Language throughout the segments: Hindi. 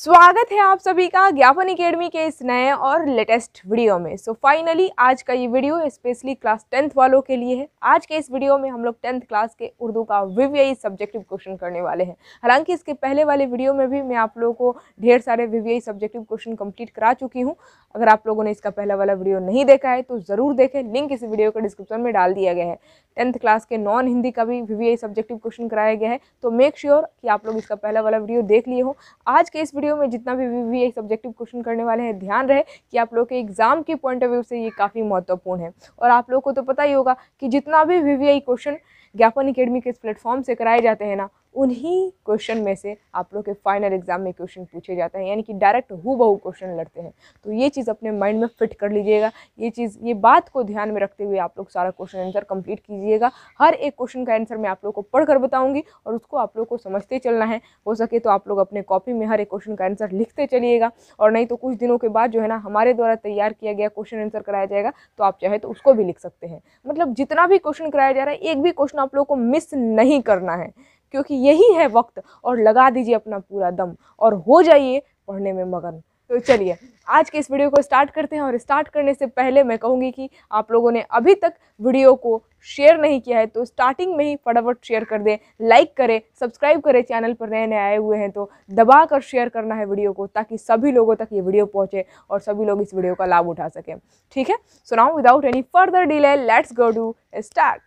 स्वागत है आप सभी का ज्ञापन एकेडमी के इस नए और लेटेस्ट वीडियो में सो so फाइनली आज का ये वीडियो स्पेशली क्लास टेंथ वालों के लिए है आज के इस वीडियो में हम लोग टेंथ क्लास के उर्दू का वीवीआई सब्जेक्टिव क्वेश्चन करने वाले हैं हालांकि इसके पहले वाले वीडियो में भी मैं आप लोगों को ढेर सारे वीवीआई सब्जेक्टिव क्वेश्चन कम्प्लीट करा चुकी हूँ अगर आप लोगों ने इसका पहला वाला वीडियो नहीं देखा है तो ज़रूर देखें लिंक इस वीडियो के डिस्क्रिप्शन में डाल दिया गया है टेंथ क्लास के नॉन हिंदी का भी वीवीआई सब्जेक्टिव क्वेश्चन कराया गया है तो मेक श्योर कि आप लोग इसका पहला वाला वीडियो देख लिए हो आज के इस वीडियो वीडियो में जितना भी वी वी सब्जेक्टिव क्वेश्चन करने वाले हैं ध्यान रहे कि आप लोग के एग्ज़ाम के पॉइंट ऑफ व्यू से ये काफ़ी महत्वपूर्ण है और आप लोग को तो पता ही होगा कि जितना भी वी क्वेश्चन ज्ञापन अकेडमी के इस प्लेटफॉर्म से कराए जाते हैं ना उन्हीं क्वेश्चन में से आप लोग के फाइनल एग्ज़ाम में क्वेश्चन पूछे जाते हैं यानी कि डायरेक्ट हु बहू क्वेश्चन लड़ते हैं तो ये चीज़ अपने माइंड में फिट कर लीजिएगा ये चीज़ ये बात को ध्यान में रखते हुए आप लोग सारा क्वेश्चन आंसर कंप्लीट कीजिएगा हर एक क्वेश्चन का आंसर मैं आप लोग को पढ़ कर बताऊँगी और उसको आप लोग को समझते चलना है हो सके तो आप लोग अपने कॉपी में हर एक क्वेश्चन का आंसर लिखते चलिएगा और नहीं तो कुछ दिनों के बाद जो है ना हमारे द्वारा तैयार किया गया क्वेश्चन आंसर कराया जाएगा तो आप चाहे तो उसको भी लिख सकते हैं मतलब जितना भी क्वेश्चन कराया जा रहा है एक भी क्वेश्चन आप लोग को मिस नहीं करना है क्योंकि यही है वक्त और लगा दीजिए अपना पूरा दम और हो जाइए पढ़ने में मगन तो चलिए आज के इस वीडियो को स्टार्ट करते हैं और स्टार्ट करने से पहले मैं कहूँगी कि आप लोगों ने अभी तक वीडियो को शेयर नहीं किया है तो स्टार्टिंग में ही फटाफट शेयर कर दें लाइक करें सब्सक्राइब करें चैनल पर नए नए आए हुए हैं तो दबा कर शेयर करना है वीडियो को ताकि सभी लोगों तक ये वीडियो पहुँचे और सभी लोग इस वीडियो का लाभ उठा सकें ठीक है so now without any further delay let's go do start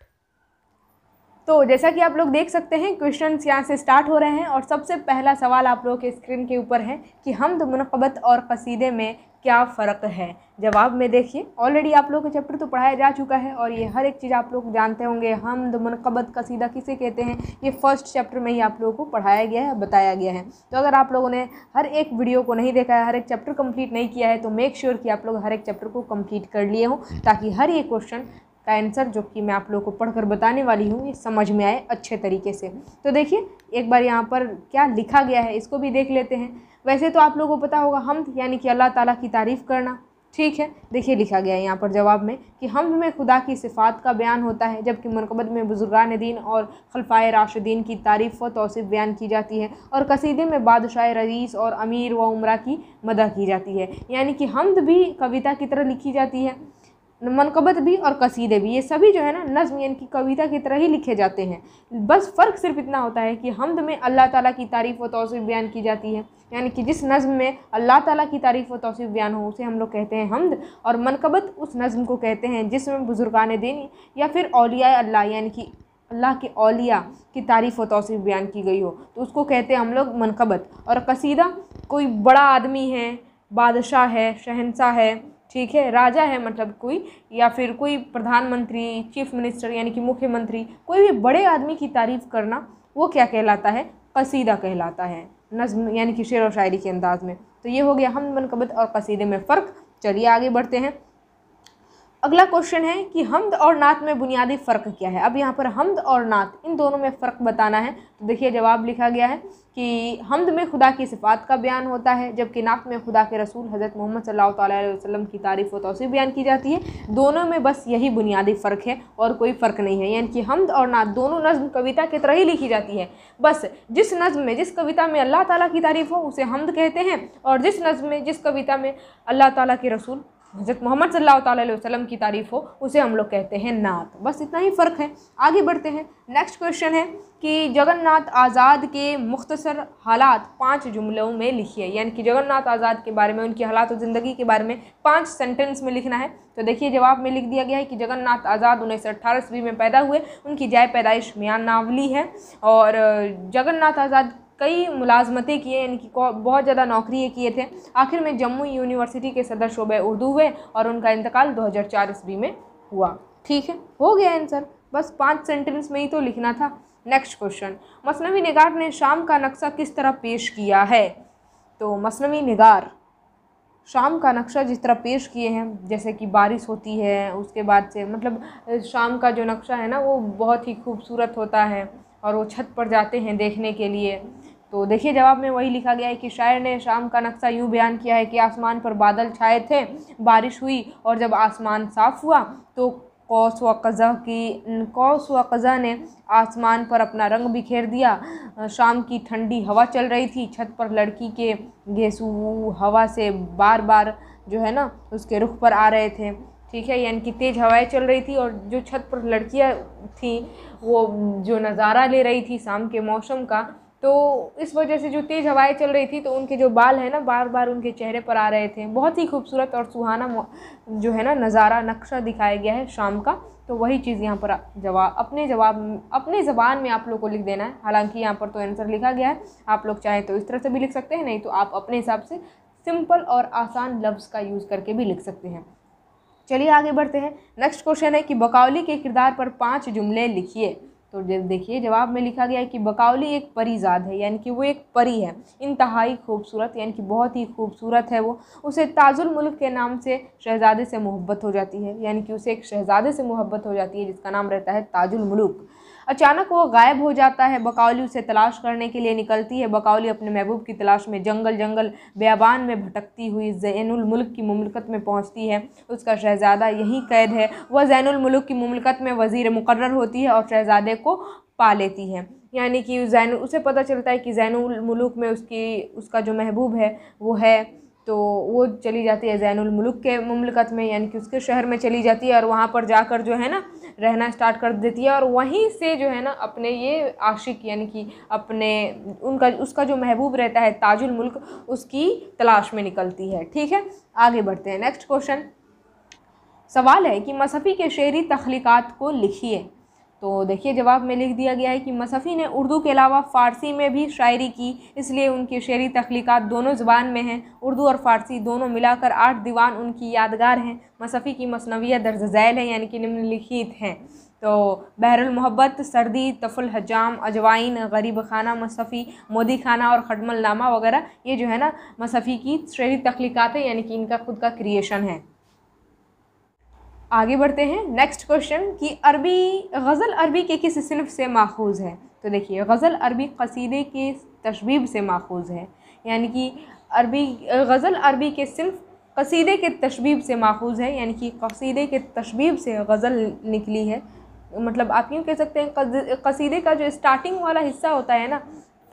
तो जैसा कि आप लोग देख सकते हैं क्वेश्चन यहाँ से स्टार्ट हो रहे हैं और सबसे पहला सवाल आप लोगों के स्क्रीन के ऊपर है कि हमद मनकबत और कसीदे में क्या फ़र्क है जवाब में देखिए ऑलरेडी आप लोग का चैप्टर तो पढ़ाया जा चुका है और ये हर एक चीज़ आप लोग जानते होंगे हमद मनकबत कसीदा किसे कहते हैं ये फर्स्ट चैप्टर में ही आप लोगों को पढ़ाया गया है बताया गया है तो अगर आप लोगों ने हर एक वीडियो को नहीं देखा है हर एक चैप्टर कम्प्लीट नहीं किया है तो मेक श्योर sure कि आप लोग हर एक चैप्टर को कम्प्लीट कर लिए हों ताकि हर एक क्वेश्चन का आंसर जो कि मैं आप लोगों को पढ़कर बताने वाली हूँ ये समझ में आए अच्छे तरीके से तो देखिए एक बार यहाँ पर क्या लिखा गया है इसको भी देख लेते हैं वैसे तो आप लोगों को पता होगा हम यानी कि अल्लाह ताला की तारीफ़ करना ठीक है देखिए लिखा गया है यहाँ पर जवाब में कि हम में खुदा की सिफात का बयान होता है जबकि मनकबत में बुजुर्गान दीन और खलफाए राशिदीन की तारीफ़ व तोसीफ़ बयान की जाती है और कसीदे में बादशाह रईस और अमीर व उम्र की मदह की जाती है यानी कि हमद भी कविता की तरह लिखी जाती है मनकबत भी और कसीदे भी ये सभी जो है ना नज़म यानी कि कविता की तरह ही लिखे जाते हैं बस फ़र्क सिर्फ इतना होता है कि हमद में अल्लाह ताला की तारीफ़ व तौसीफ़ बयान की जाती है यानी कि जिस नज़म में अल्लाह ताला की तारीफ़ व तौसीफ़ बयान हो उसे हम लोग कहते हैं हमद और मनकबत उस नज़म को कहते हैं जिसमें बुज़ुर्गान दिन या फिर अलिया अल्लाह यानी कि अल्लाह के अलिया की तारीफ़ व तौसीफ़ बयान की गई हो तो उसको कहते हैं हम लोग मनकबत और कसीदा कोई बड़ा आदमी है बादशाह है शहनशाह है ठीक है राजा है मतलब कोई या फिर कोई प्रधानमंत्री चीफ मिनिस्टर यानी कि मुख्यमंत्री कोई भी बड़े आदमी की तारीफ़ करना वो क्या कहलाता है कसीदा कहलाता है नज़्म यानी कि शेर व शायरी के अंदाज़ में तो ये हो गया हम मनकबत और कसीदे में फ़र्क चलिए आगे बढ़ते हैं अगला क्वेश्चन है कि हमद और नात में बुनियादी फ़र्क क्या है अब यहाँ पर हमद और नात इन दोनों में फ़र्क बताना है तो देखिए जवाब लिखा गया है कि हमद में खुदा की सिफ़ात का बयान होता है जबकि नात में खुदा के रसूल हज़रत मोहम्मद सल्ला वसम की तारीफ़ व तोसी बयान की जाती है दोनों में बस यही बुनियादी फ़र्क है और कोई फ़र्क नहीं है यानी कि हमद और नात दोनों नज़म कविता की तरह ही लिखी जाती है बस जिस नज़म में जिस कविता में अल्लाह ताली की तारीफ़ हो उसे हमद कहते हैं और जिस नज़म में जिस कविता में अल्लाह ताली के रसूल हज़रत मोहम्मद सल्लल्लाहु अलैहि वसल्लम की तारीफ़ हो उसे हम लोग कहते हैं नात बस इतना ही फ़र्क है आगे बढ़ते हैं नेक्स्ट क्वेश्चन है कि जगन्नाथ आज़ाद के मुख्तसर हालात पाँच जुमलों में लिखिए यानी कि जगन्नाथ आज़ाद के बारे में उनकी हालात ज़िंदगी के बारे में पाँच सेंटेंस में लिखना है तो देखिए जवाब में लिख दिया गया है कि जगन्नाथ आज़ाद उन्नीस सौ अट्ठारह ईस्वी में पैदा हुए उनकी जाय पैदाइश मियाँ नावली है और जगन्नाथ आज़ाद कई मुलाजमतें किए यानी कि बहुत ज़्यादा नौकरी किए थे आखिर में जम्मू यूनिवर्सिटी के सदर शोबे उर्दू हुए और उनका इंतकाल 2004 ईस्वी में हुआ ठीक है हो गया आंसर बस पाँच सेंटेंस में ही तो लिखना था नेक्स्ट क्वेश्चन मसनवी निगार ने शाम का नक्शा किस तरह पेश किया है तो मसनवी निगार शाम का नक्शा जिस तरह पेश किए हैं जैसे कि बारिश होती है उसके बाद से मतलब शाम का जो नक्शा है ना वो बहुत ही खूबसूरत होता है और वो छत पर जाते हैं देखने के लिए तो देखिए जवाब में वही लिखा गया है कि शायर ने शाम का नक्शा यूँ बयान किया है कि आसमान पर बादल छाए थे बारिश हुई और जब आसमान साफ़ हुआ तो कौस व कज़ा की कौस व कज़ा ने आसमान पर अपना रंग बिखेर दिया शाम की ठंडी हवा चल रही थी छत पर लड़की के घेसू हवा से बार बार जो है ना उसके रुख पर आ रहे थे ठीक है यानी कि तेज़ हवाएं चल रही थी और जो छत पर लड़कियां थी वो जो नज़ारा ले रही थी शाम के मौसम का तो इस वजह से जो तेज़ हवाएं चल रही थी तो उनके जो बाल है ना बार बार उनके चेहरे पर आ रहे थे बहुत ही खूबसूरत और सुहाना जो है ना नज़ारा नक्शा दिखाया गया है शाम का तो वही चीज़ यहाँ पर जवाब अपने जवाब अपने ज़बान में आप लोग को लिख देना है हालांकि यहाँ पर तो आंसर लिखा गया है आप लोग चाहें तो इस तरह से भी लिख सकते हैं नहीं तो आप अपने हिसाब से सिंपल और आसान लफ्ज़ का यूज़ करके भी लिख सकते हैं चलिए आगे बढ़ते हैं नेक्स्ट क्वेश्चन है कि बकावली के किरदार पर पाँच जुमले लिखिए तो देखिए जवाब में लिखा गया है कि बकावली एक परीजाद है यानी कि वो एक परी है इंतहाई खूबसूरत यानी कि बहुत ही खूबसूरत है वो उसे ताजुल मुल्क के नाम से शहजादे से मोहब्बत हो जाती है यानी कि उसे एक शहजादे से मोहब्बत हो जाती है जिसका नाम रहता है ताजुल मुल्क अचानक वो गायब हो जाता है बकावली उसे तलाश करने के लिए निकलती है बकावली अपने महबूब की तलाश में जंगल जंगल बेबान में भटकती हुई जैनमल्क की ममलकत में पहुँचती है उसका शहजादा यहीं कैद है वह जैनमल्क की ममलकत में वज़ी मुकर होती है और शहजादे को पा लेती है यानी कि जैन उसे पता चलता है कि जैनमल्क में उसकी उसका जो महबूब है वो है तो वो चली जाती है जैनमल्क के ममलकत में यानी कि उसके शहर में चली जाती है और वहाँ पर जाकर जो है ना रहना स्टार्ट कर देती है और वहीं से जो है ना अपने ये आशिक यानी कि अपने उनका उसका जो महबूब रहता है ताजुल मुल्क उसकी तलाश में निकलती है ठीक है आगे बढ़ते हैं नेक्स्ट क्वेश्चन सवाल है कि मसफ़ी के शेरी तख्लीक़ात को लिखिए तो देखिए जवाब में लिख दिया गया है कि मसफ़ी ने उर्दू के अलावा फ़ारसी में भी शायरी की इसलिए उनकी शेरी तख्लीक़ात दोनों ज़बान में हैं उर्दू और फ़ारसी दोनों मिलाकर आठ दीवान उनकी यादगार हैं मसफ़ी की मसनवियत दर्ज झैल है यानी कि निम्नलिखित हैं तो बहरुल मोहब्बत सर्दी तफुल हजाम अजवाइन गरीब खाना मसफ़ी मोदी खाना और खडमल नामा वगैरह ये जो है ना मसफ़ी की शेरी तख्लीक़ात है यानी कि इनका खुद का क्रिएशन है आगे बढ़ते हैं नेक्स्ट क्वेश्चन कि अरबी गज़ल अरबी के किस सिनफ से माखूज है तो देखिए गज़ल अरबी कसीदे के तशबीब से माखूज है यानी कि अरबी गज़ल अरबी के सिनफ कसीदे के तशबीब से माखूज है यानी कि कसीदे के तशबीब से गज़ल निकली है मतलब आप यूँ कह सकते हैं कसीदे का जो स्टार्टिंग वाला हिस्सा होता है ना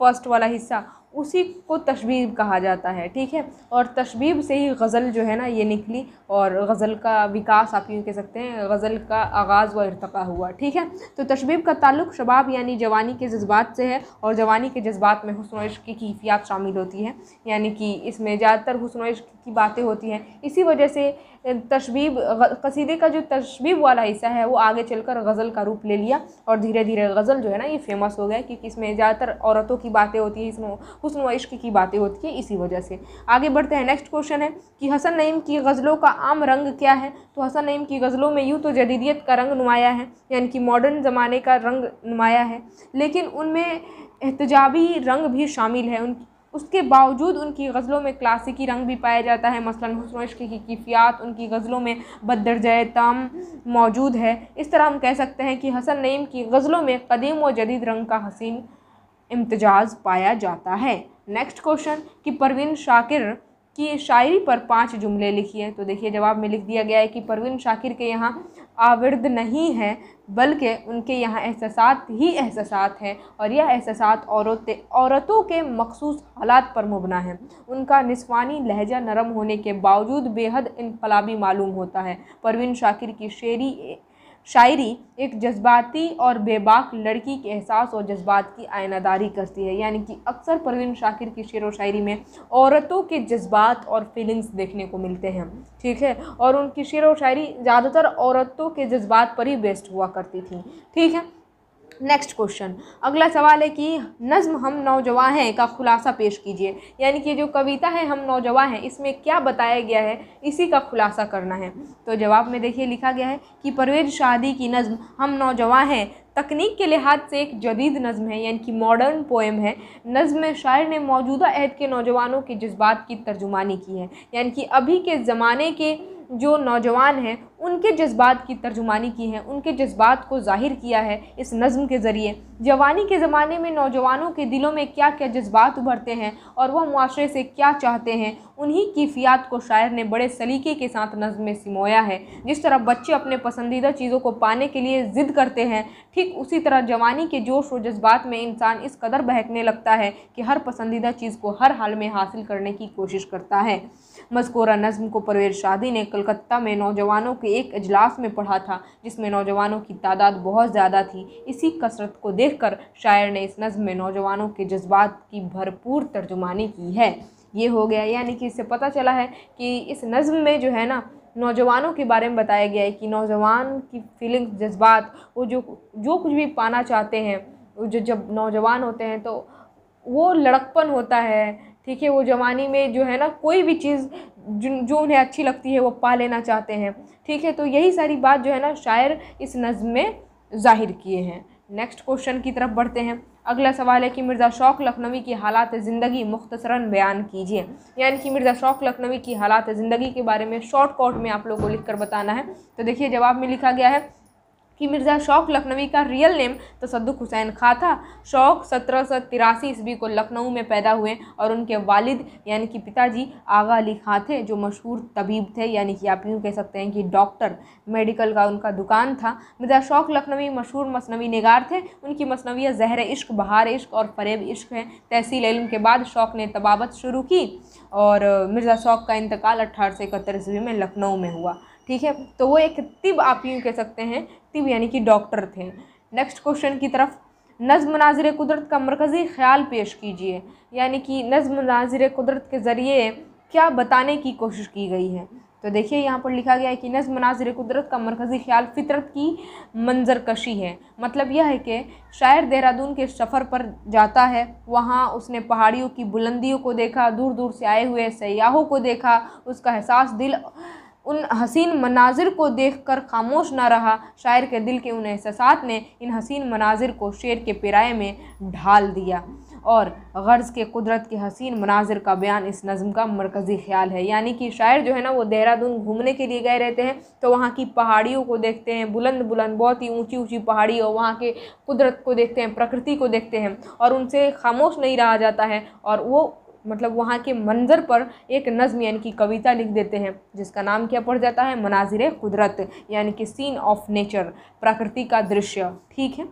फर्स्ट वाला हिस्सा उसी को तशबीब कहा जाता है ठीक है और तशबीब से ही गज़ल जो है ना ये निकली और गज़ल का विकास आप यूँ कह सकते हैं गज़ल का आगाज़ व इरतका हुआ ठीक है तो तशबीब का ताल्लुक शबाब यानी जवानी के जज्बात से है और जवानी के जज्बात में हसन इश्क की कीफियात शामिल होती है यानी कि इसमें ज़्यादातर हसन इश्क की बातें होती हैं इसी वजह से तशबीब कसीदे का जो तशबीब वाला हिस्सा है वो आगे चलकर गज़ल का रूप ले लिया और धीरे धीरे गज़ल जो है ना ये फेमस हो गया क्योंकि इसमें ज़्यादातर औरतों की बातें होती हैं इसमें हसन व इश्क की बातें होती हैं इसी वजह से आगे बढ़ते हैं नेक्स्ट क्वेश्चन है कि हसन नईम की गज़लों का आम रंग क्या है तो हसन नईम की गज़लों में यूँ तो जदीदियत का रंग नुमाया है यानी कि मॉडर्न ज़माने का रंग नुमाया है लेकिन उनमें एहतजाबी रंग भी शामिल है उन उसके बावजूद उनकी गज़लों में क्लासिकी रंग भी पाया जाता है मसलन हसन इश्क की कीफियात उनकी गज़लों में बदरजय तम मौजूद है इस तरह हम कह सकते हैं कि हसन नईम की गज़लों में कदीम व जदीद रंग का हसीन इम्तजाज़ पाया जाता है नेक्स्ट क्वेश्चन कि परवीन शाकिर की शायरी पर पांच जुमले लिखिए तो देखिए जवाब में लिख दिया गया है कि परवीन शाकिर के यहाँ आवर्द नहीं है बल्कि उनके यहाँ एहसास ही एहसास हैं और यह एहसास औरतें औरतों के मखसूस हालात पर मुबना है उनका निस्वानी लहजा नरम होने के बावजूद बेहद इनकलाबी मालूम होता है परवीन शाकिर की शेरी शायरी एक जज्बाती और बेबाक लड़की के एहसास और जज्बात की आयनादारी करती है यानी कि अक्सर परवीन शाकिर की शेर व शायरी में औरतों के जज्बात और फीलिंग्स देखने को मिलते हैं ठीक है और उनकी शेर व शायरी ज़्यादातर औरतों के जज्बात पर ही बेस्ट हुआ करती थी ठीक है नेक्स्ट क्वेश्चन अगला सवाल है कि नज़म हम नौजवान हैं का खुलासा पेश कीजिए यानी कि जो कविता है हम नौजवान हैं इसमें क्या बताया गया है इसी का खुलासा करना है तो जवाब में देखिए लिखा गया है कि परवेज शादी की नज़म हम नौजवान हैं तकनीक के लिहाज से एक जदीद नज़म है यानी कि मॉडर्न पोएम है नज़म में शायर ने मौजूदा अहद के नौजवानों के जज्बात की तर्जुमानी की है यानी कि अभी के ज़माने के जो नौजवान हैं उनके जज्बात की तर्जुमानी की है उनके जज्बात को ज़ाहिर किया है इस नज़म के ज़रिए जवानी के ज़माने में नौजवानों के दिलों में क्या क्या जज्बात उभरते हैं और वह माशरे से क्या चाहते हैं उन्हीं कीफियात को शायर ने बड़े सलीके के साथ नज़म में सिमोया है जिस तरह बच्चे अपने पसंदीदा चीज़ों को पाने के लिए ज़िद्द करते हैं ठीक उसी तरह जवानी के जोश व जज्बात में इंसान इस कदर बहकने लगता है कि हर पसंदीदा चीज़ को हर हाल में हासिल करने की कोशिश करता है मजकूरा नज्म को परवेज शादी ने कलकत्ता में नौजवानों के एक अजलास में पढ़ा था जिसमें नौजवानों की तादाद बहुत ज़्यादा थी इसी कसरत को देखकर शायर ने इस नज़म में नौजवानों के जज्बात की भरपूर तर्जुमानी की है ये हो गया यानी कि इससे पता चला है कि इस नज़म में जो है ना नौजवानों के बारे में बताया गया है कि नौजवान की फीलिंग्स जज्बात वो जो जो कुछ भी पाना चाहते हैं जो जब नौजवान होते हैं तो वो लड़कपन होता है ठीक है वो जवानी में जो है ना कोई भी चीज़ जो उन्हें अच्छी लगती है वो पा लेना चाहते हैं ठीक है तो यही सारी बात जो है ना शायर इस नज़म में जाहिर किए हैं नेक्स्ट क्वेश्चन की तरफ बढ़ते हैं अगला सवाल है कि मिर्ज़ा शौक लखनवी की हालात ज़िंदगी मुख्तसरा बयान कीजिए यानी कि मिर्ज़ा शौक लखनवी की हालात ज़िंदगी के बारे में शॉर्ट कॉट में आप लोगों को लिख कर बताना है तो देखिए जवाब में लिखा गया है कि मिर्ज़ा शौक लखनवी का रियल नेम तसद्दुक हुसैन खां था शौक सत्रह सौ तिरासी ईस्वी को लखनऊ में पैदा हुए और उनके वालिद यानी कि पिताजी आगा अली खां थे जो मशहूर तबीब थे यानी कि आप यूँ कह सकते हैं कि डॉक्टर मेडिकल का उनका दुकान था मिर्ज़ा शौक लखनवी मशहूर मसनवी नगार थे उनकी मसनवियाँ जहर इश्क बहार इश्क और फरेब इश्क हैं तहसील इलम के बाद शौक ने तबावत शुरू की और मिर्ज़ा शौक का इंतकाल अट्ठारह सौ इकहत्तर ईस्वी में लखनऊ में हुआ ठीक है तो वो एक तिब आप यूँ कह सकते हैं तिब यानी कि डॉक्टर थे नेक्स्ट क्वेश्चन की तरफ नज़म नाजर कुदरत का मरकज़ी ख्याल पेश कीजिए यानी कि नज़म नाजर कुदरत के ज़रिए क्या बताने की कोशिश की गई है तो देखिए यहाँ पर लिखा गया है कि नज़म नाजर कुदरत का मरकज़ी ख्याल फितरत की मंजरकशी है मतलब यह है कि शायर देहरादून के सफ़र पर जाता है वहाँ उसने पहाड़ियों की बुलंदियों को देखा दूर दूर से आए हुए सयाहों को देखा उसका एहसास दिल उन हसीन मनाजिर को देखकर खामोश ना रहा शायर के दिल के उन एहसास ने इन हसीन मनाजिर को शेर के पिराए में ढाल दिया और गर्ज़ के कुदरत के हसीन मनाजिर का बयान इस नज़म का मरकज़ी ख्याल है यानी कि शायर जो है ना वो देहरादून घूमने के लिए गए रहते हैं तो वहाँ की पहाड़ियों को देखते हैं बुलंद बुलंद बहुत ही ऊंची ऊंची पहाड़ी और वहाँ के कुदरत को देखते हैं प्रकृति को देखते हैं और उनसे खामोश नहीं रहा जाता है और वो मतलब वहाँ के मंज़र पर एक नज़म यानी कि कविता लिख देते हैं जिसका नाम क्या पड़ जाता है मनाजिर कुदरत यानी कि सीन ऑफ नेचर प्रकृति का दृश्य ठीक है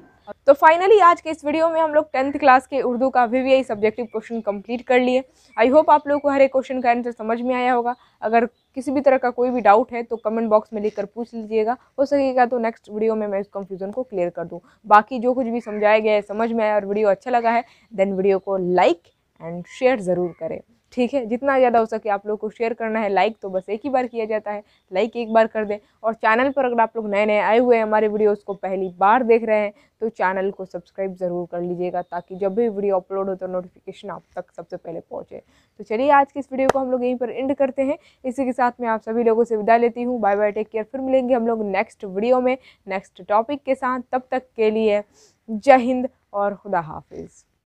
तो फाइनली आज के इस वीडियो में हम लोग टेंथ क्लास के उर्दू का V V subjective question complete कर लिए आई होप आप लोग को हर एक क्वेश्चन का आंसर समझ में आया होगा अगर किसी भी तरह का कोई भी डाउट है तो कमेंट बॉक्स में लिखकर पूछ लीजिएगा हो सकेगा तो नेक्स्ट वीडियो में मैं इस कंफ्यूज़न को क्लियर कर दूँ बाकी जो कुछ भी समझाया गया है समझ में आया और वीडियो अच्छा लगा है देन वीडियो को लाइक एंड शेयर ज़रूर करें ठीक है जितना ज़्यादा हो सके आप लोग को शेयर करना है लाइक तो बस एक ही बार किया जाता है लाइक एक बार कर दें और चैनल पर अगर आप लोग नए नए आए हुए हैं हमारे वीडियोस को पहली बार देख रहे हैं तो चैनल को सब्सक्राइब ज़रूर कर लीजिएगा ताकि जब भी वीडियो अपलोड हो तो नोटिफिकेशन आप तक सबसे पहले पहुँचे तो चलिए आज की इस वीडियो को हम लोग यहीं पर एंड करते हैं इसी के साथ मैं आप सभी लोगों से विदा लेती हूँ बाय बाय टेक केयर फिर मिलेंगे हम लोग नेक्स्ट वीडियो में नेक्स्ट टॉपिक के साथ तब तक के लिए जय हिंद और खुदा हाफिज़